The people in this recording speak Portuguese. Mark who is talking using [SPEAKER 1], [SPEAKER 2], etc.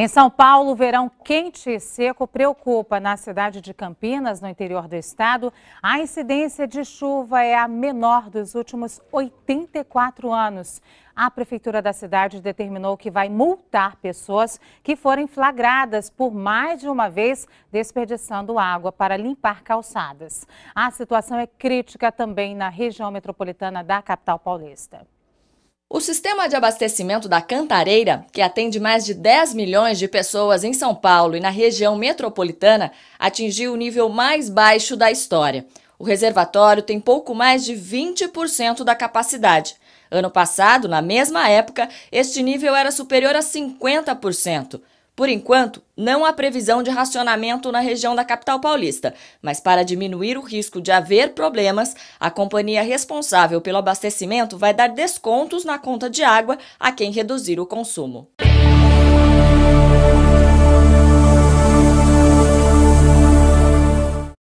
[SPEAKER 1] Em São Paulo, o verão quente e seco preocupa. Na cidade de Campinas, no interior do estado, a incidência de chuva é a menor dos últimos 84 anos. A prefeitura da cidade determinou que vai multar pessoas que forem flagradas por mais de uma vez desperdiçando água para limpar calçadas. A situação é crítica também na região metropolitana da capital paulista.
[SPEAKER 2] O sistema de abastecimento da Cantareira, que atende mais de 10 milhões de pessoas em São Paulo e na região metropolitana, atingiu o nível mais baixo da história. O reservatório tem pouco mais de 20% da capacidade. Ano passado, na mesma época, este nível era superior a 50%. Por enquanto, não há previsão de racionamento na região da capital paulista, mas para diminuir o risco de haver problemas, a companhia responsável pelo abastecimento vai dar descontos na conta de água a quem reduzir o consumo.